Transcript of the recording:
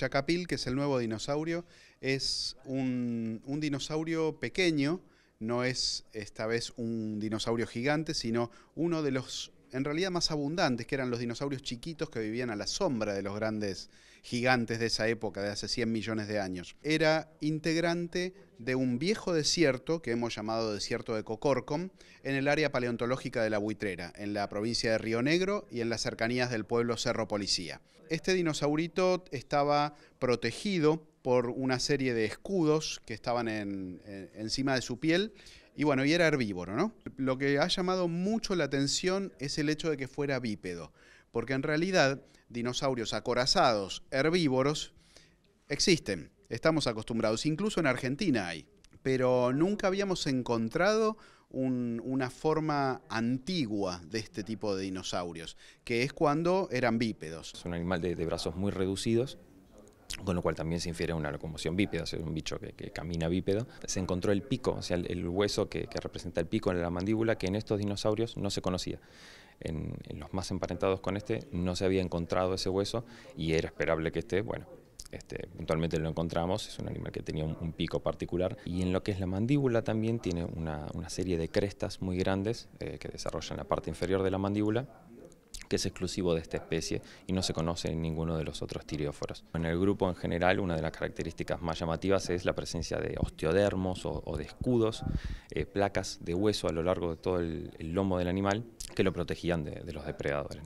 Yacapil, que es el nuevo dinosaurio, es un, un, dinosaurio pequeño, no es esta vez un dinosaurio gigante, sino uno de los en realidad más abundantes, que eran los dinosaurios chiquitos que vivían a la sombra de los grandes gigantes de esa época, de hace 100 millones de años. Era integrante de un viejo desierto que hemos llamado desierto de Cocorcom, en el área paleontológica de la Buitrera, en la provincia de Río Negro y en las cercanías del pueblo Cerro Policía. Este dinosaurito estaba protegido por una serie de escudos que estaban encima de su piel y bueno, y era herbívoro, ¿no? Lo que ha llamado mucho la atención es el hecho de que fuera bípedo, porque en realidad dinosaurios acorazados, herbívoros, existen, estamos acostumbrados, incluso en Argentina hay, pero nunca habíamos encontrado una forma antigua de este tipo de dinosaurios, que es cuando eran bípedos. Es un animal de brazos muy reducidos, con lo cual también se infiere una locomoción bípeda, es un bicho que, camina bípedo. Se encontró el pico, o sea, el, hueso que, representa el pico en la mandíbula, que en estos dinosaurios no se conocía. En, los más emparentados con este no se había encontrado ese hueso y era esperable que esté, bueno, este, puntualmente lo encontramos, es un animal que tenía un, pico particular. Y en lo que es la mandíbula también tiene una, serie de crestas muy grandes eh, que desarrollan la parte inferior de la mandíbula que es exclusivo de esta especie y no se conoce en ninguno de los otros tirióforos. En el grupo en general, una de las características más llamativas es la presencia de osteodermos o, de escudos, eh, placas de hueso a lo largo de todo el, lomo del animal que lo protegían de, los depredadores.